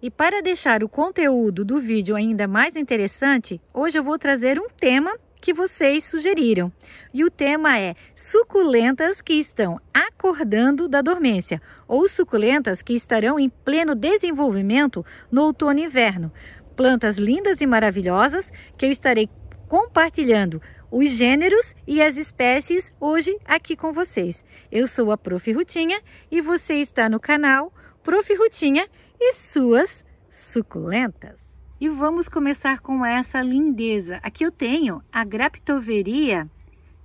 E para deixar o conteúdo do vídeo ainda mais interessante, hoje eu vou trazer um tema que vocês sugeriram. E o tema é suculentas que estão acordando da dormência ou suculentas que estarão em pleno desenvolvimento no outono e inverno. Plantas lindas e maravilhosas que eu estarei compartilhando os gêneros e as espécies hoje aqui com vocês. Eu sou a Prof. Rutinha e você está no canal Prof. Rutinha e suas suculentas. E vamos começar com essa lindeza. Aqui eu tenho a Graptoveria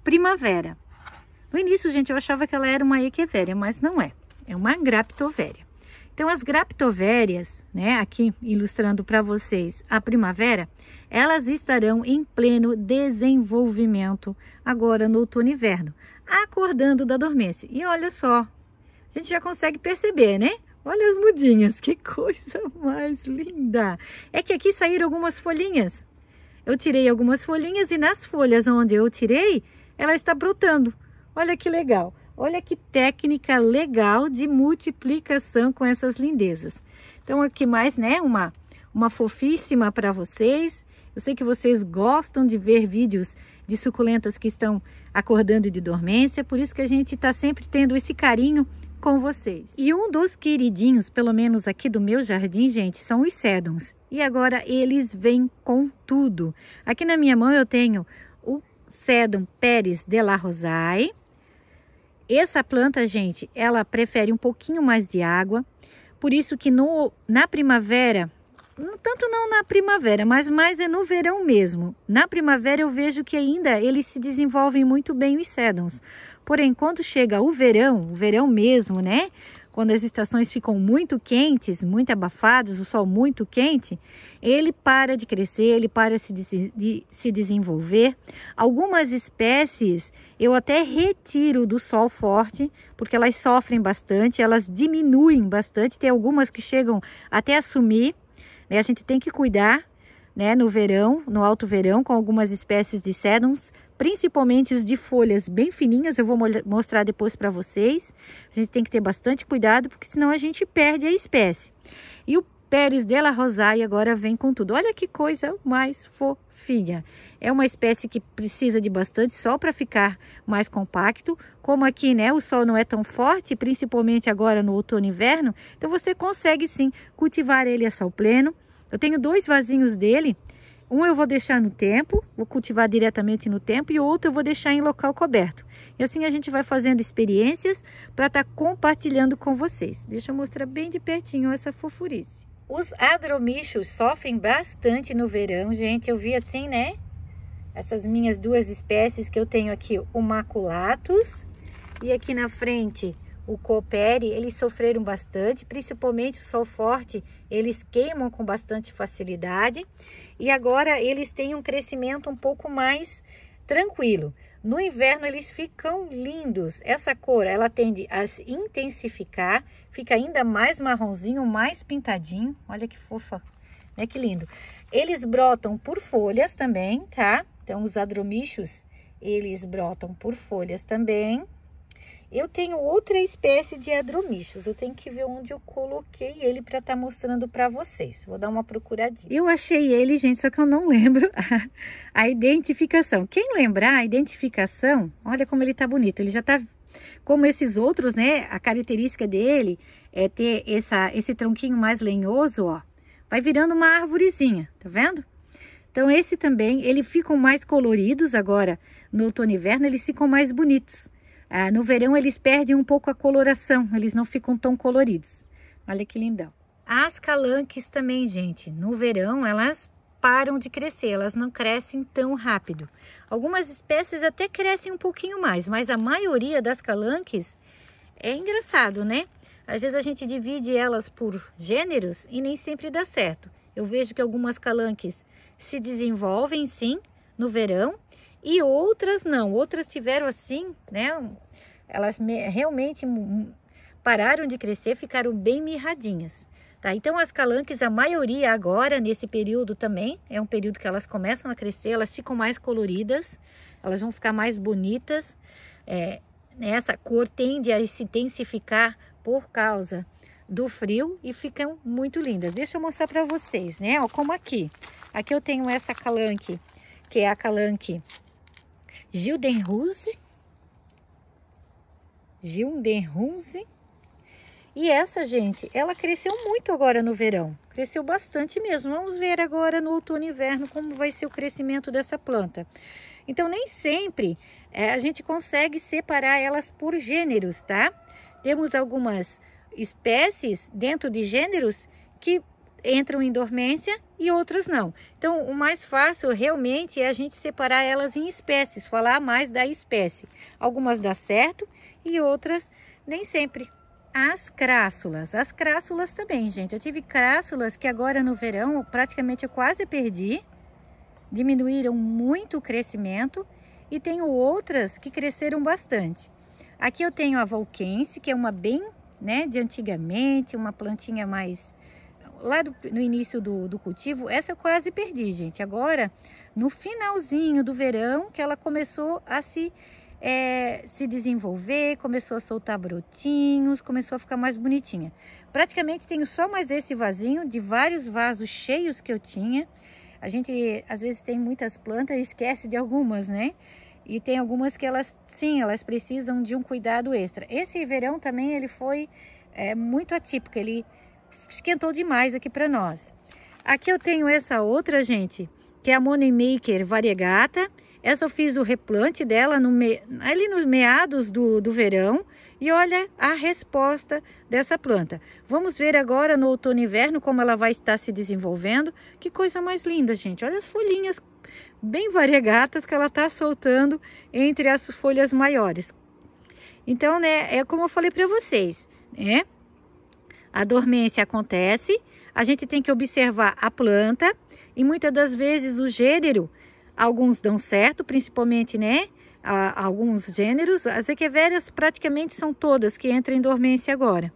primavera. No início, gente, eu achava que ela era uma Echeveria, mas não é. É uma Graptoveria. Então, as graptovérias, né, aqui ilustrando para vocês a primavera, elas estarão em pleno desenvolvimento agora no outono e inverno, acordando da dormência. E olha só, a gente já consegue perceber, né? Olha as mudinhas, que coisa mais linda! É que aqui saíram algumas folhinhas. Eu tirei algumas folhinhas e nas folhas onde eu tirei, ela está brotando. Olha que legal! Olha que técnica legal de multiplicação com essas lindezas. Então, aqui mais, né? Uma, uma fofíssima para vocês. Eu sei que vocês gostam de ver vídeos de suculentas que estão acordando de dormência, por isso que a gente está sempre tendo esse carinho com vocês. E um dos queridinhos, pelo menos aqui do meu jardim, gente, são os sedums. E agora eles vêm com tudo. Aqui na minha mão eu tenho o sedum Pérez de la rosaye Essa planta, gente, ela prefere um pouquinho mais de água. Por isso que no, na primavera, hum, tanto não na primavera, mas mais é no verão mesmo. Na primavera eu vejo que ainda eles se desenvolvem muito bem os sedums Porém, quando chega o verão, o verão mesmo, né? Quando as estações ficam muito quentes, muito abafadas, o sol muito quente, ele para de crescer, ele para se de, de se desenvolver. Algumas espécies eu até retiro do sol forte, porque elas sofrem bastante, elas diminuem bastante. Tem algumas que chegam até a sumir. Né? A gente tem que cuidar né, no verão, no alto verão, com algumas espécies de sedums, principalmente os de folhas bem fininhas, eu vou mostrar depois para vocês. A gente tem que ter bastante cuidado, porque senão a gente perde a espécie. E o Pérez dela rosaia agora vem com tudo. Olha que coisa mais fofinha. É uma espécie que precisa de bastante sol para ficar mais compacto. Como aqui, né, o sol não é tão forte, principalmente agora no outono e inverno, então você consegue sim cultivar ele a sol pleno. Eu tenho dois vasinhos dele, um eu vou deixar no tempo, vou cultivar diretamente no tempo e outro eu vou deixar em local coberto. E assim a gente vai fazendo experiências para estar tá compartilhando com vocês. Deixa eu mostrar bem de pertinho essa fofurice. Os adromichos sofrem bastante no verão, gente. Eu vi assim, né? Essas minhas duas espécies que eu tenho aqui, o maculatus e aqui na frente o coopere, eles sofreram bastante, principalmente o sol forte, eles queimam com bastante facilidade e agora eles têm um crescimento um pouco mais tranquilo. No inverno eles ficam lindos. Essa cor, ela tende a se intensificar, fica ainda mais marronzinho, mais pintadinho. Olha que fofa, né? Que lindo. Eles brotam por folhas também, tá? Então os adromichos, eles brotam por folhas também. Eu tenho outra espécie de adromichos, eu tenho que ver onde eu coloquei ele para estar tá mostrando para vocês. Vou dar uma procuradinha. Eu achei ele, gente, só que eu não lembro a, a identificação. Quem lembrar a identificação, olha como ele tá bonito, ele já tá como esses outros, né? A característica dele é ter essa, esse tronquinho mais lenhoso, ó. Vai virando uma árvorezinha, tá vendo? Então, esse também, ele ficam mais coloridos agora no outono e inverno, eles ficam mais bonitos. Ah, no verão eles perdem um pouco a coloração, eles não ficam tão coloridos. Olha que lindão. As calanques também, gente, no verão elas param de crescer, elas não crescem tão rápido. Algumas espécies até crescem um pouquinho mais, mas a maioria das calanques é engraçado, né? Às vezes a gente divide elas por gêneros e nem sempre dá certo. Eu vejo que algumas calanques se desenvolvem sim no verão e outras não, outras tiveram assim, né? Elas realmente pararam de crescer, ficaram bem mirradinhas. Tá? Então, as calanques, a maioria agora, nesse período também, é um período que elas começam a crescer, elas ficam mais coloridas, elas vão ficar mais bonitas. É, né, essa cor tende a se intensificar por causa do frio e ficam muito lindas. Deixa eu mostrar para vocês, né? Ó, como aqui. Aqui eu tenho essa calanque, que é a calanque Gildenruse. Gildenruse. E essa, gente, ela cresceu muito agora no verão. Cresceu bastante mesmo. Vamos ver agora no outono e inverno como vai ser o crescimento dessa planta. Então, nem sempre é, a gente consegue separar elas por gêneros, tá? Temos algumas espécies dentro de gêneros que entram em dormência e outras não. Então, o mais fácil realmente é a gente separar elas em espécies, falar mais da espécie. Algumas dá certo e outras nem sempre. As crássulas. As crássulas também, gente. Eu tive crássulas que agora no verão praticamente eu quase perdi. Diminuíram muito o crescimento. E tenho outras que cresceram bastante. Aqui eu tenho a volquense, que é uma bem né, de antigamente, uma plantinha mais lá do, no início do, do cultivo, essa eu quase perdi, gente. Agora, no finalzinho do verão, que ela começou a se, é, se desenvolver, começou a soltar brotinhos, começou a ficar mais bonitinha. Praticamente tenho só mais esse vasinho, de vários vasos cheios que eu tinha. A gente, às vezes, tem muitas plantas e esquece de algumas, né? E tem algumas que elas, sim, elas precisam de um cuidado extra. Esse verão também, ele foi é, muito atípico, ele esquentou demais aqui para nós. Aqui eu tenho essa outra, gente, que é a Maker variegata. Essa eu fiz o replante dela no me... ali nos meados do, do verão. E olha a resposta dessa planta. Vamos ver agora no outono e inverno como ela vai estar se desenvolvendo. Que coisa mais linda, gente. Olha as folhinhas bem variegatas que ela está soltando entre as folhas maiores. Então, né, é como eu falei para vocês, né? a dormência acontece, a gente tem que observar a planta e muitas das vezes o gênero, alguns dão certo, principalmente, né? A, alguns gêneros, as equevérias praticamente são todas que entram em dormência agora.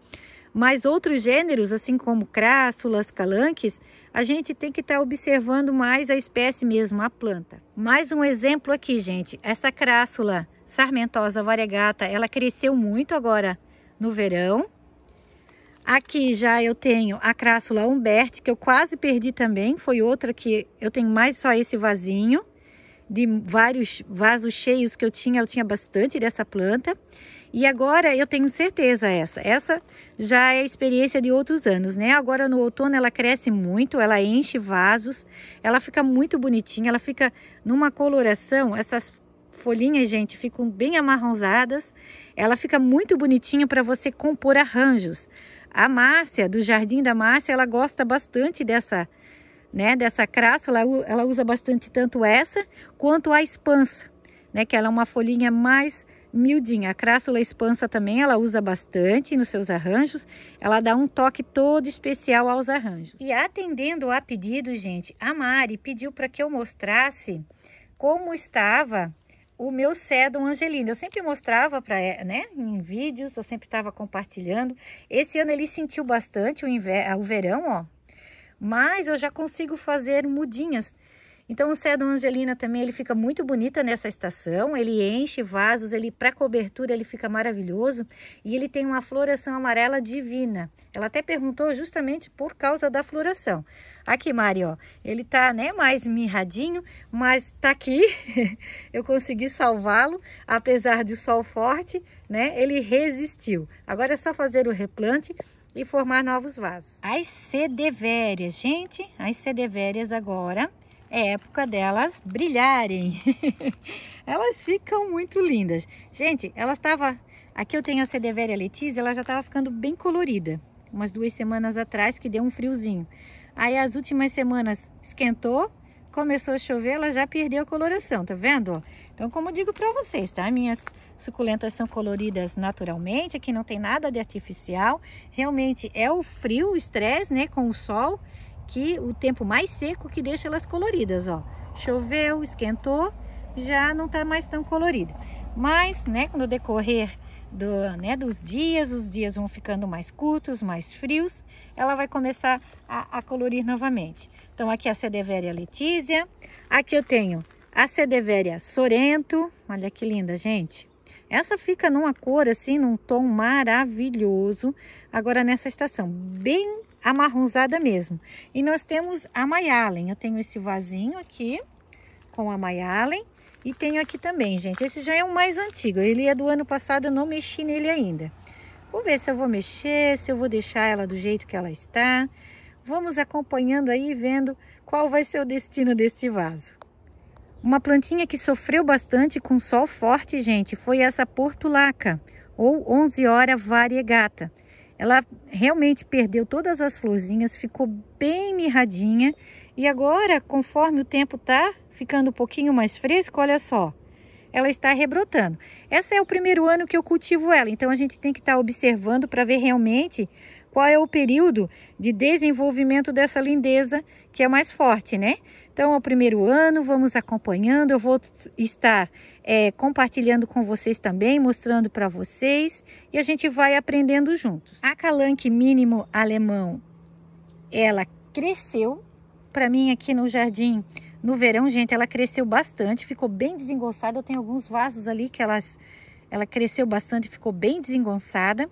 Mas outros gêneros, assim como crassulas, calanques, a gente tem que estar tá observando mais a espécie mesmo, a planta. Mais um exemplo aqui, gente. Essa crássula sarmentosa variegata, ela cresceu muito agora no verão Aqui já eu tenho a crássula Humberti, que eu quase perdi também. Foi outra que eu tenho mais só esse vasinho. De vários vasos cheios que eu tinha, eu tinha bastante dessa planta. E agora eu tenho certeza essa. Essa já é experiência de outros anos, né? Agora no outono ela cresce muito, ela enche vasos. Ela fica muito bonitinha, ela fica numa coloração. Essas folhinhas, gente, ficam bem amarronzadas. Ela fica muito bonitinha para você compor arranjos a Márcia, do Jardim da Márcia, ela gosta bastante dessa, né, dessa crassa. Ela, ela usa bastante tanto essa quanto a espansa, né, que ela é uma folhinha mais miudinha. A crássula espansa também ela usa bastante nos seus arranjos. Ela dá um toque todo especial aos arranjos. E atendendo a pedido, gente, a Mari pediu para que eu mostrasse como estava o meu Sedum angelino Eu sempre mostrava para ela, eh, né, em vídeos, eu sempre estava compartilhando. Esse ano ele sentiu bastante o, inverno, o verão, ó. Mas eu já consigo fazer mudinhas então o cedo angelina também ele fica muito bonita nessa estação, ele enche vasos, ele para cobertura ele fica maravilhoso e ele tem uma floração amarela divina. Ela até perguntou justamente por causa da floração. Aqui, Mari, ó, ele tá, né, mais mirradinho, mas tá aqui. Eu consegui salvá-lo, apesar de sol forte, né? Ele resistiu. Agora é só fazer o replante e formar novos vasos. As sedevérias, gente, as sedevérias agora é época delas brilharem. elas ficam muito lindas. Gente, ela estava... Aqui eu tenho a Cedeveria Letizia, ela já estava ficando bem colorida. Umas duas semanas atrás, que deu um friozinho. Aí as últimas semanas esquentou, começou a chover, ela já perdeu a coloração, tá vendo? Então, como eu digo para vocês, tá? Minhas suculentas são coloridas naturalmente, aqui não tem nada de artificial. Realmente é o frio, o estresse, né, com o sol aqui o tempo mais seco que deixa elas coloridas, ó. Choveu, esquentou, já não tá mais tão colorida. Mas, né, no decorrer do, né, dos dias, os dias vão ficando mais curtos, mais frios, ela vai começar a, a colorir novamente. Então, aqui é a Cedeveria Letícia, aqui eu tenho a Cedeveria Sorento, olha que linda, gente. Essa fica numa cor assim, num tom maravilhoso, agora nessa estação, bem amarronzada mesmo. E nós temos a mayalen Eu tenho esse vasinho aqui com a mayalen E tenho aqui também, gente. Esse já é o mais antigo. Ele é do ano passado, eu não mexi nele ainda. Vou ver se eu vou mexer, se eu vou deixar ela do jeito que ela está. Vamos acompanhando aí, vendo qual vai ser o destino deste vaso. Uma plantinha que sofreu bastante com sol forte, gente, foi essa portulaca ou 11 hora variegata. Ela realmente perdeu todas as florzinhas, ficou bem mirradinha. E agora, conforme o tempo tá ficando um pouquinho mais fresco, olha só, ela está rebrotando. Essa é o primeiro ano que eu cultivo ela, então a gente tem que estar tá observando para ver realmente qual é o período de desenvolvimento dessa lindeza que é mais forte, né? Então, é o primeiro ano, vamos acompanhando, eu vou estar é, compartilhando com vocês também, mostrando para vocês e a gente vai aprendendo juntos. A calanque mínimo alemão, ela cresceu para mim aqui no jardim no verão, gente, ela cresceu bastante, ficou bem desengonçada. Eu tenho alguns vasos ali que elas, ela cresceu bastante, ficou bem desengonçada.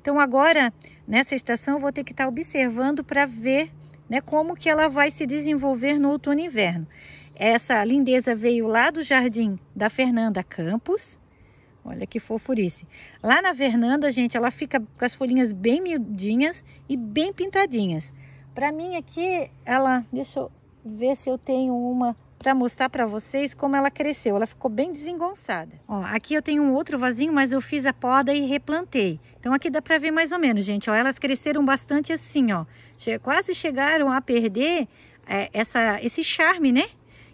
Então agora, nessa estação, eu vou ter que estar tá observando para ver né, como que ela vai se desenvolver no outono e inverno. Essa lindeza veio lá do jardim da Fernanda Campos. Olha que fofurice. Lá na Fernanda, gente, ela fica com as folhinhas bem miudinhas e bem pintadinhas. Para mim aqui, ela, deixa eu ver se eu tenho uma para mostrar para vocês como ela cresceu. Ela ficou bem desengonçada. Ó, aqui eu tenho um outro vasinho, mas eu fiz a poda e replantei. Então aqui dá para ver mais ou menos, gente. Ó, elas cresceram bastante assim, ó. Quase chegaram a perder é, essa, esse charme, né?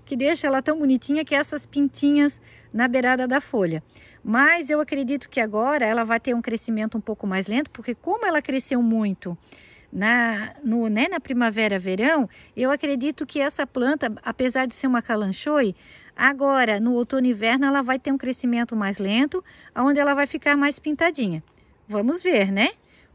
que deixa ela tão bonitinha que é essas pintinhas na beirada da folha. Mas eu acredito que agora ela vai ter um crescimento um pouco mais lento, porque como ela cresceu muito na, no, né, na primavera, verão, eu acredito que essa planta, apesar de ser uma calanchoe, agora no outono e inverno ela vai ter um crescimento mais lento, onde ela vai ficar mais pintadinha. Vamos ver, né?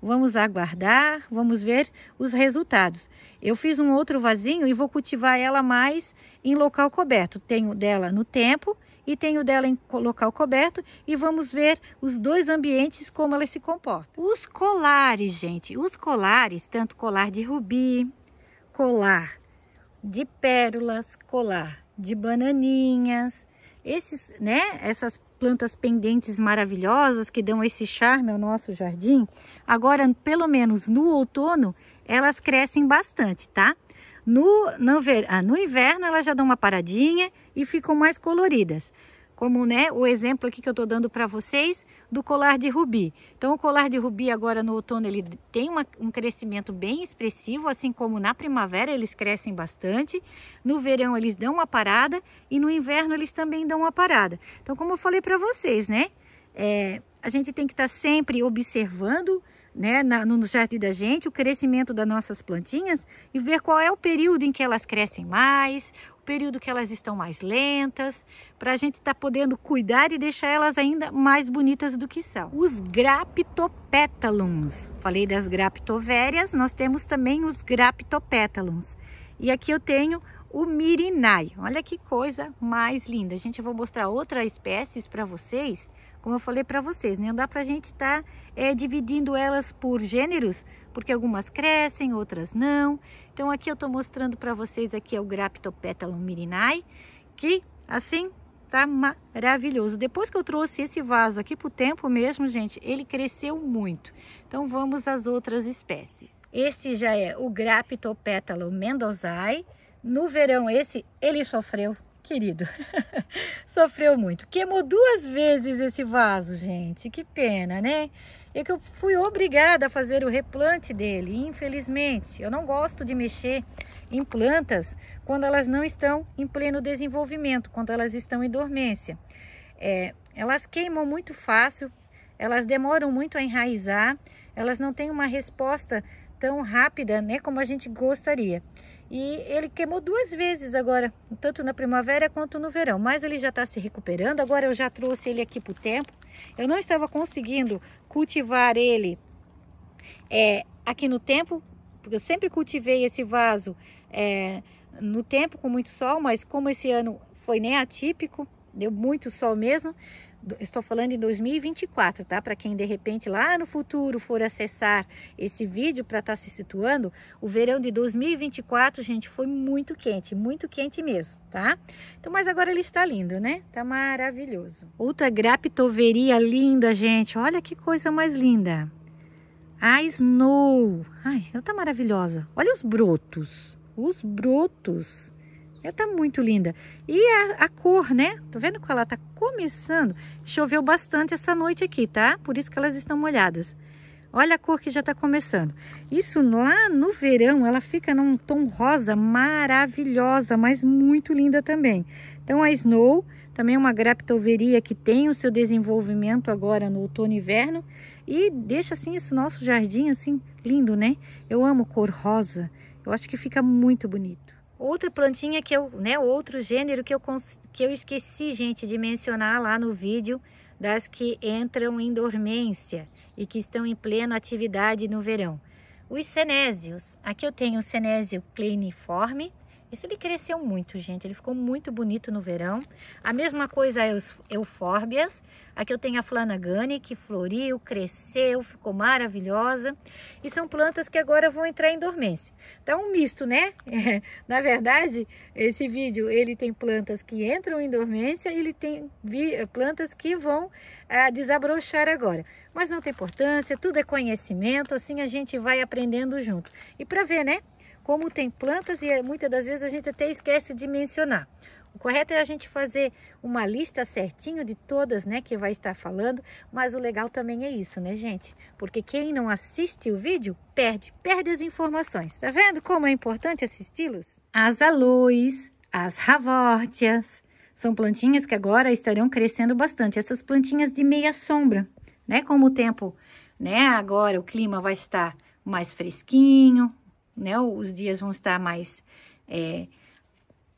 Vamos aguardar, vamos ver os resultados. Eu fiz um outro vasinho e vou cultivar ela mais em local coberto. Tenho dela no tempo e tenho dela em local coberto e vamos ver os dois ambientes como ela se comporta. Os colares, gente, os colares, tanto colar de rubi, colar de pérolas, colar de bananinhas, esses, né, essas plantas pendentes maravilhosas que dão esse charme ao nosso jardim, agora, pelo menos no outono, elas crescem bastante, tá? No, no, ah, no inverno, elas já dão uma paradinha e ficam mais coloridas como né, o exemplo aqui que eu estou dando para vocês do colar de rubi. Então o colar de rubi agora no outono ele tem uma, um crescimento bem expressivo, assim como na primavera eles crescem bastante, no verão eles dão uma parada e no inverno eles também dão uma parada. Então como eu falei para vocês, né, é, a gente tem que estar tá sempre observando né, na, no jardim da gente, o crescimento das nossas plantinhas e ver qual é o período em que elas crescem mais, período que elas estão mais lentas, para a gente estar tá podendo cuidar e deixar elas ainda mais bonitas do que são. Os graptopétalums, falei das graptovérias, nós temos também os graptopétalums. E aqui eu tenho o mirinai, olha que coisa mais linda. Gente, eu vou mostrar outras espécies para vocês, como eu falei para vocês, né? não né? dá para a gente estar tá, é, dividindo elas por gêneros, porque algumas crescem, outras não. Então aqui eu estou mostrando para vocês aqui é o Graptopétalum mirinai, que assim tá maravilhoso. Depois que eu trouxe esse vaso aqui pro tempo mesmo, gente, ele cresceu muito. Então vamos às outras espécies. Esse já é o Graptopétalo mendozai. No verão esse ele sofreu, querido. sofreu muito. Queimou duas vezes esse vaso, gente. Que pena, né? é que eu fui obrigada a fazer o replante dele. Infelizmente, eu não gosto de mexer em plantas quando elas não estão em pleno desenvolvimento, quando elas estão em dormência. É, elas queimam muito fácil, elas demoram muito a enraizar, elas não têm uma resposta tão rápida né, como a gente gostaria. E ele queimou duas vezes agora, tanto na primavera quanto no verão. Mas ele já está se recuperando. Agora eu já trouxe ele aqui para o tempo. Eu não estava conseguindo cultivar ele é, aqui no tempo, porque eu sempre cultivei esse vaso é, no tempo com muito sol, mas como esse ano foi nem atípico, deu muito sol mesmo, estou falando em 2024, tá? Para quem de repente lá no futuro for acessar esse vídeo para estar tá se situando, o verão de 2024, gente, foi muito quente, muito quente mesmo, tá? Então, mas agora ele está lindo, né? Tá maravilhoso. Outra graptoveria linda, gente. Olha que coisa mais linda. A Snow. Ai, ela tá maravilhosa. Olha os brotos. Os brotos. Ela tá muito linda. E a, a, cor, né? Tô vendo que ela tá começando. Choveu bastante essa noite aqui, tá? Por isso que elas estão molhadas. Olha a cor que já tá começando. Isso lá no verão, ela fica num tom rosa maravilhosa, mas muito linda também. Então a Snow também é uma graptoveria que tem o seu desenvolvimento agora no outono e inverno e deixa assim esse nosso jardim assim lindo, né? Eu amo cor rosa. Eu acho que fica muito bonito. Outra plantinha que eu, né, outro gênero que eu, que eu esqueci, gente, de mencionar lá no vídeo das que entram em dormência e que estão em plena atividade no verão. Os cenésios. Aqui eu tenho o cenésio cliniforme esse ele cresceu muito, gente. Ele ficou muito bonito no verão. A mesma coisa é os eufórbias. Aqui eu tenho a flanagane, que floriu, cresceu, ficou maravilhosa. E são plantas que agora vão entrar em dormência. Então, um misto, né? É. Na verdade, esse vídeo, ele tem plantas que entram em dormência e ele tem plantas que vão é, desabrochar agora. Mas não tem importância, tudo é conhecimento. Assim a gente vai aprendendo junto. E para ver, né? como tem plantas e eh, muitas das vezes a gente até esquece de mencionar. O correto é a gente fazer uma lista certinho de todas, né, que vai estar falando, mas o legal também é isso, né, gente? Porque quem não assiste o vídeo perde, perde as informações. Tá vendo como é importante assisti-los? As aloes, as ravortias, são plantinhas que agora estarão crescendo bastante, essas plantinhas de meia sombra, né? Como o tempo, né, agora o clima vai estar mais fresquinho, né? Os dias vão estar mais é,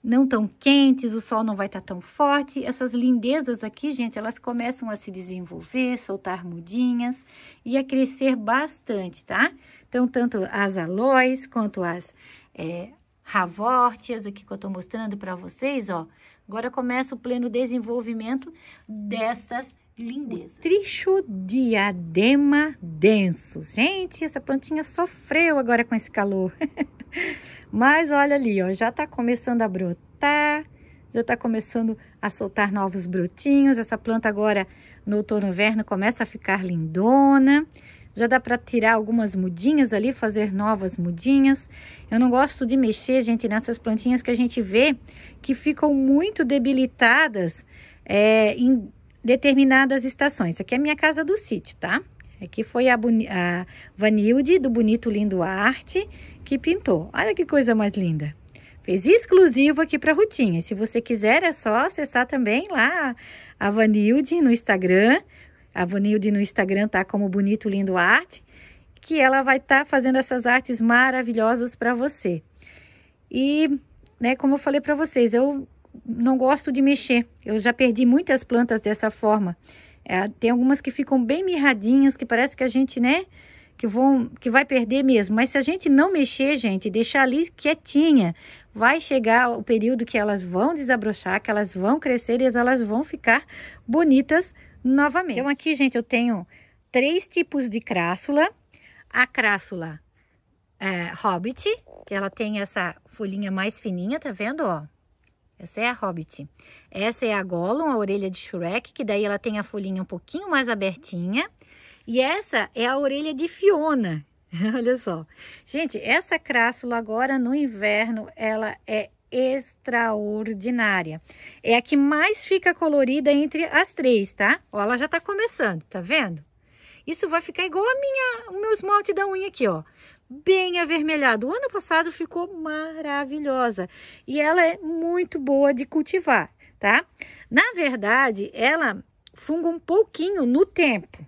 não tão quentes, o sol não vai estar tão forte. Essas lindezas aqui, gente, elas começam a se desenvolver, soltar mudinhas e a crescer bastante, tá? Então, tanto as aloes quanto as é, aqui que eu tô mostrando para vocês, ó. Agora começa o pleno desenvolvimento destas lindeza. O diadema denso. Gente, essa plantinha sofreu agora com esse calor. Mas olha ali, ó, já tá começando a brotar, já tá começando a soltar novos brotinhos. Essa planta agora no outono inverno começa a ficar lindona. Já dá para tirar algumas mudinhas ali, fazer novas mudinhas. Eu não gosto de mexer, gente, nessas plantinhas que a gente vê que ficam muito debilitadas é, em determinadas estações. Aqui é a minha casa do sítio, tá? Aqui foi a, a Vanilde, do Bonito Lindo Arte, que pintou. Olha que coisa mais linda. Fez exclusivo aqui para Rutinha. Se você quiser, é só acessar também lá a Vanilde no Instagram. A Vanilde no Instagram tá como Bonito Lindo Arte, que ela vai estar tá fazendo essas artes maravilhosas para você. E, né, como eu falei para vocês, eu não gosto de mexer. Eu já perdi muitas plantas dessa forma. É, tem algumas que ficam bem mirradinhas, que parece que a gente, né, que, vão, que vai perder mesmo. Mas se a gente não mexer, gente, deixar ali quietinha, vai chegar o período que elas vão desabrochar, que elas vão crescer e elas vão ficar bonitas novamente. Então aqui, gente, eu tenho três tipos de crássula. A crássula é, hobbit, que ela tem essa folhinha mais fininha, tá vendo, ó? Essa é a Hobbit. Essa é a Gollum, a orelha de Shrek, que daí ela tem a folhinha um pouquinho mais abertinha. E essa é a orelha de Fiona. Olha só. Gente, essa crássula agora no inverno, ela é extraordinária. É a que mais fica colorida entre as três, tá? Ó, ela já tá começando, tá vendo? Isso vai ficar igual a minha, o meu esmalte da unha aqui, ó bem avermelhado. O ano passado ficou maravilhosa e ela é muito boa de cultivar, tá? Na verdade, ela funga um pouquinho no tempo.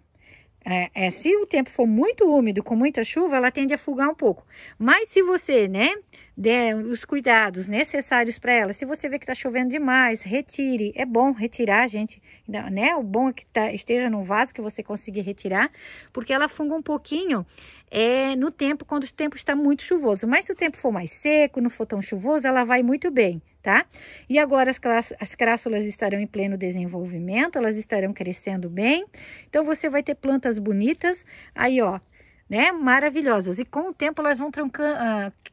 É, é, se o tempo for muito úmido, com muita chuva, ela tende a fugar um pouco. Mas se você, né, dê né, os cuidados necessários para ela. Se você vê que está chovendo demais, retire. É bom retirar, gente. Né? O bom é que tá, esteja num vaso que você consiga retirar, porque ela funga um pouquinho é, no tempo, quando o tempo está muito chuvoso. Mas se o tempo for mais seco, não for tão chuvoso, ela vai muito bem, tá? E agora as, as crássulas estarão em pleno desenvolvimento, elas estarão crescendo bem. Então, você vai ter plantas bonitas. Aí, ó, né? Maravilhosas. E com o tempo elas vão uh,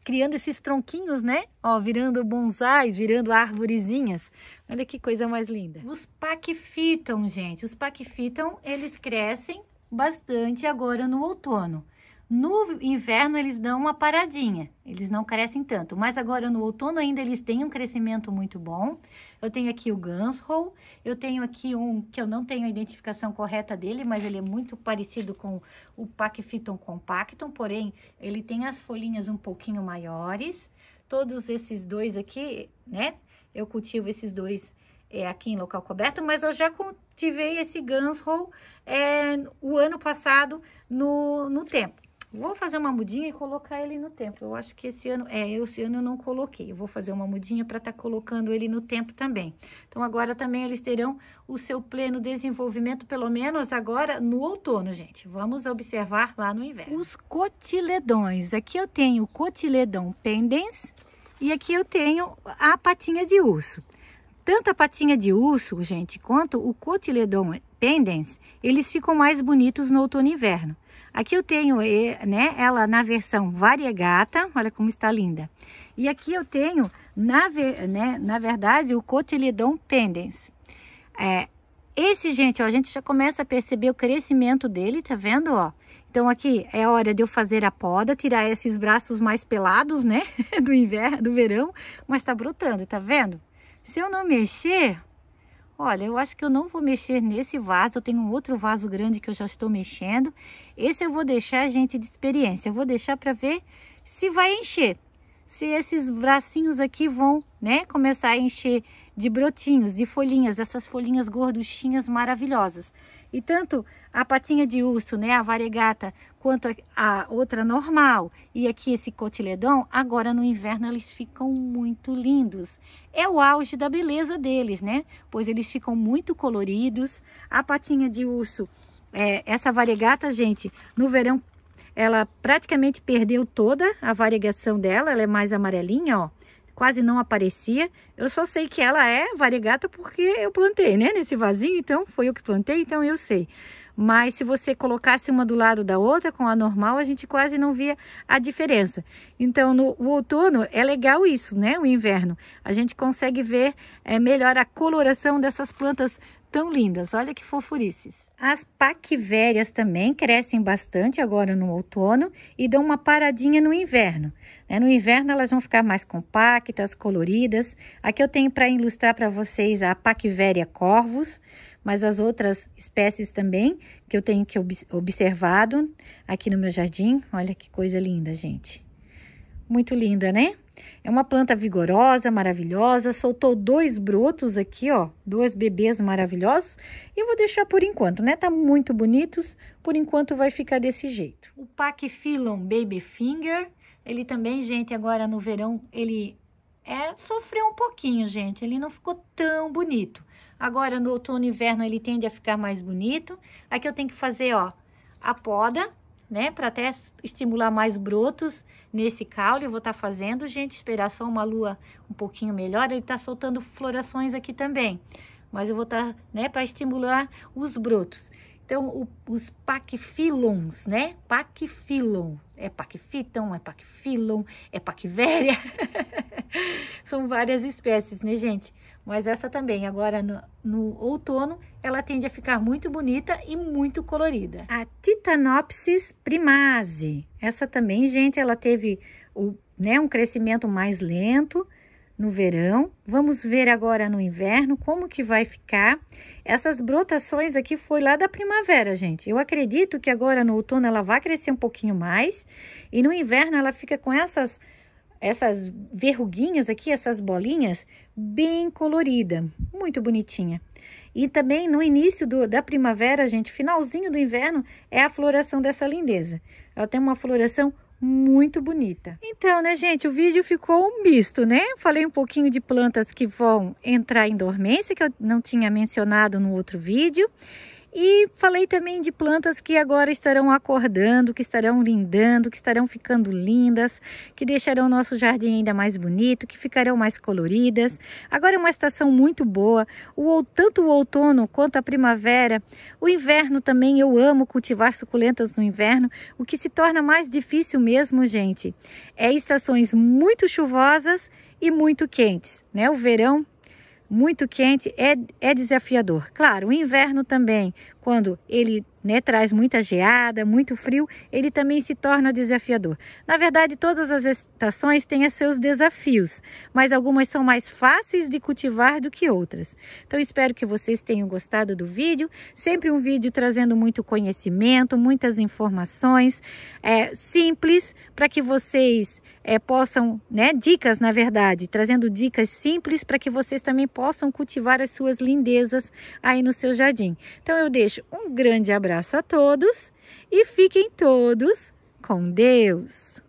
criando esses tronquinhos, né? Ó, virando bonsais, virando árvorezinhas. Olha que coisa mais linda. Os paquifiton, gente. Os paquifiton, eles crescem bastante agora no outono. No inverno, eles dão uma paradinha, eles não crescem tanto. Mas agora, no outono, ainda eles têm um crescimento muito bom. Eu tenho aqui o Gunsrow, eu tenho aqui um que eu não tenho a identificação correta dele, mas ele é muito parecido com o Pacfiton compactum, porém, ele tem as folhinhas um pouquinho maiores. Todos esses dois aqui, né? Eu cultivo esses dois é, aqui em local coberto, mas eu já cultivei esse Gunsrow é, o ano passado no, no tempo. Vou fazer uma mudinha e colocar ele no tempo. Eu acho que esse ano, é, esse ano eu não coloquei. Eu vou fazer uma mudinha para estar tá colocando ele no tempo também. Então, agora também eles terão o seu pleno desenvolvimento, pelo menos agora no outono, gente. Vamos observar lá no inverno. Os cotiledões. Aqui eu tenho o cotiledão pendens e aqui eu tenho a patinha de urso. Tanto a patinha de urso, gente, quanto o cotiledon pendens, eles ficam mais bonitos no outono e inverno. Aqui eu tenho né, ela na versão variegata, olha como está linda. E aqui eu tenho, na, né, na verdade, o cotiledon pendens. É, esse, gente, ó, a gente já começa a perceber o crescimento dele, tá vendo, ó? Então, aqui é hora de eu fazer a poda, tirar esses braços mais pelados, né? do inverno, do verão, mas tá brotando, tá vendo? Se eu não mexer, olha, eu acho que eu não vou mexer nesse vaso. Eu tenho um outro vaso grande que eu já estou mexendo. Esse eu vou deixar, gente, de experiência. Eu vou deixar para ver se vai encher. Se esses bracinhos aqui vão, né, começar a encher de brotinhos, de folhinhas, essas folhinhas gorduchinhas maravilhosas. E tanto a patinha de urso, né, a variegata, quanto a, outra normal e aqui esse cotiledão. agora no inverno eles ficam muito lindos. É o auge da beleza deles, né? Pois eles ficam muito coloridos. A patinha de urso é, essa variegata, gente, no verão ela praticamente perdeu toda a variegação dela, ela é mais amarelinha, ó, quase não aparecia. Eu só sei que ela é variegata porque eu plantei, né, nesse vasinho, então foi eu que plantei, então eu sei. Mas se você colocasse uma do lado da outra com a normal, a gente quase não via a diferença. Então, no outono é legal isso, né? O inverno. A gente consegue ver é, melhor a coloração dessas plantas tão lindas, olha que fofurices. As paquivérias também crescem bastante agora no outono e dão uma paradinha no inverno. Né? No inverno elas vão ficar mais compactas, coloridas. Aqui eu tenho para ilustrar para vocês a paquivéria corvus, mas as outras espécies também que eu tenho que ob observado aqui no meu jardim. Olha que coisa linda, gente. Muito linda, né? É uma planta vigorosa, maravilhosa, soltou dois brotos aqui, ó, dois bebês maravilhosos. E vou deixar por enquanto, né? Tá muito bonitos, por enquanto vai ficar desse jeito. O Pachyphilum Baby Finger, ele também, gente, agora no verão, ele é, sofreu um pouquinho, gente. Ele não ficou tão bonito. Agora, no outono e inverno, ele tende a ficar mais bonito. Aqui eu tenho que fazer, ó, a poda né? Para até estimular mais brotos nesse caule, eu vou estar tá fazendo, gente, esperar só uma lua um pouquinho melhor, ele tá soltando florações aqui também. Mas eu vou estar, tá, né, para estimular os brotos. Então, o, os paquifilons, né? Paquifilon. É paquifiton, é paquifilon, é paquivéria. São várias espécies, né, gente? Mas essa também, agora no, no, outono, ela tende a ficar muito bonita e muito colorida. A Titanopsis primase. Essa também, gente, ela teve o, né, um crescimento mais lento no verão. Vamos ver agora no inverno como que vai ficar. Essas brotações aqui foi lá da primavera, gente. Eu acredito que agora no outono ela vai crescer um pouquinho mais. E no inverno ela fica com essas essas verruguinhas aqui, essas bolinhas, bem colorida, muito bonitinha. E também no início do, da primavera, gente, finalzinho do inverno, é a floração dessa lindeza. Ela tem uma floração muito bonita. Então, né, gente, o vídeo ficou um misto, né? Falei um pouquinho de plantas que vão entrar em dormência, que eu não tinha mencionado no outro vídeo. E falei também de plantas que agora estarão acordando, que estarão lindando, que estarão ficando lindas, que deixarão nosso jardim ainda mais bonito, que ficarão mais coloridas. Agora é uma estação muito boa. O tanto o outono quanto a primavera, o inverno também eu amo cultivar suculentas no inverno. O que se torna mais difícil mesmo, gente, é estações muito chuvosas e muito quentes, né? O verão muito quente é, é desafiador. Claro, o inverno também, quando ele né, traz muita geada, muito frio, ele também se torna desafiador. Na verdade, todas as estações têm seus desafios, mas algumas são mais fáceis de cultivar do que outras. Então, espero que vocês tenham gostado do vídeo. Sempre um vídeo trazendo muito conhecimento, muitas informações, é, simples, para que vocês é, possam, né, dicas na verdade, trazendo dicas simples para que vocês também possam cultivar as suas lindezas aí no seu jardim. Então eu deixo um grande abraço a todos e fiquem todos com Deus.